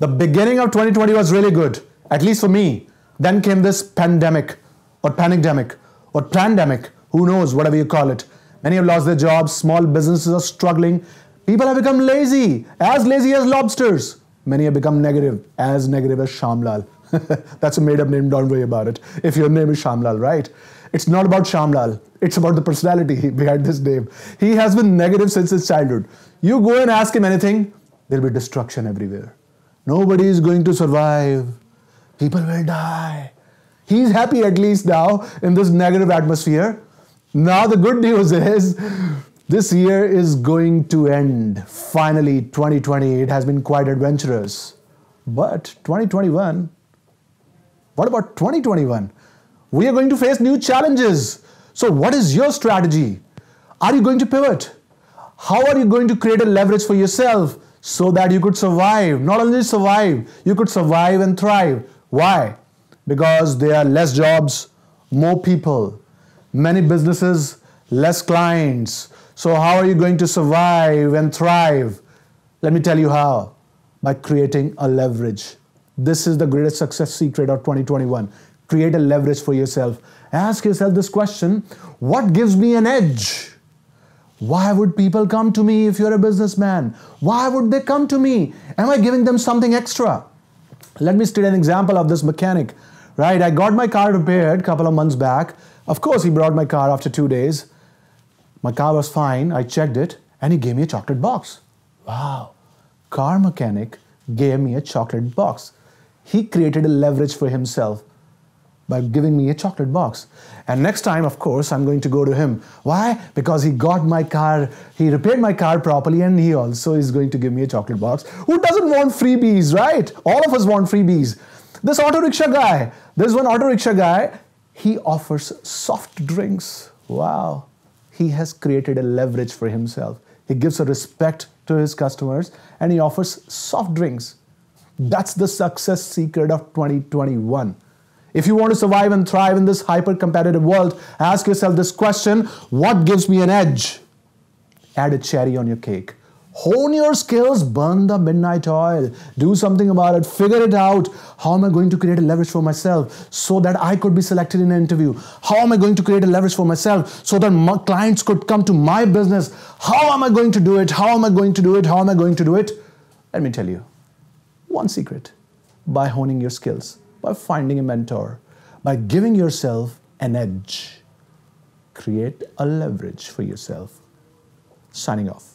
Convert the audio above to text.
The beginning of 2020 was really good, at least for me. Then came this pandemic or panicdemic or pandemic, who knows, whatever you call it. Many have lost their jobs, small businesses are struggling, people have become lazy, as lazy as lobsters. Many have become negative, as negative as Shamlal. That's a made up name, don't worry about it. If your name is Shamlal, right? It's not about Shamlal, it's about the personality behind this name. He has been negative since his childhood. You go and ask him anything, there'll be destruction everywhere. Nobody is going to survive. People will die. He's happy at least now in this negative atmosphere. Now, the good news is this year is going to end. Finally, 2020, it has been quite adventurous. But 2021, what about 2021? We are going to face new challenges. So, what is your strategy? Are you going to pivot? How are you going to create a leverage for yourself so that you could survive. Not only survive, you could survive and thrive. Why? Because there are less jobs, more people, many businesses, less clients. So, how are you going to survive and thrive? Let me tell you how by creating a leverage. This is the greatest success secret of 2021. Create a leverage for yourself. Ask yourself this question What gives me an edge? Why would people come to me if you're a businessman? Why would they come to me? Am I giving them something extra? Let me state an example of this mechanic, right? I got my car repaired a couple of months back. Of course, he brought my car after two days. My car was fine. I checked it and he gave me a chocolate box. Wow. Car mechanic gave me a chocolate box. He created a leverage for himself by giving me a chocolate box. And next time, of course, I'm going to go to him. Why? Because he got my car, he repaired my car properly, and he also is going to give me a chocolate box. Who doesn't want freebies, right? All of us want freebies. This auto rickshaw guy, there's one auto rickshaw guy, he offers soft drinks. Wow. He has created a leverage for himself. He gives a respect to his customers and he offers soft drinks. That's the success secret of 2021. If you want to survive and thrive in this hyper competitive world, ask yourself this question What gives me an edge? Add a cherry on your cake. Hone your skills, burn the midnight oil, do something about it, figure it out. How am I going to create a leverage for myself so that I could be selected in an interview? How am I going to create a leverage for myself so that my clients could come to my business? How am I going to do it? How am I going to do it? How am I going to do it? Let me tell you one secret by honing your skills by finding a mentor, by giving yourself an edge. Create a leverage for yourself. Signing off.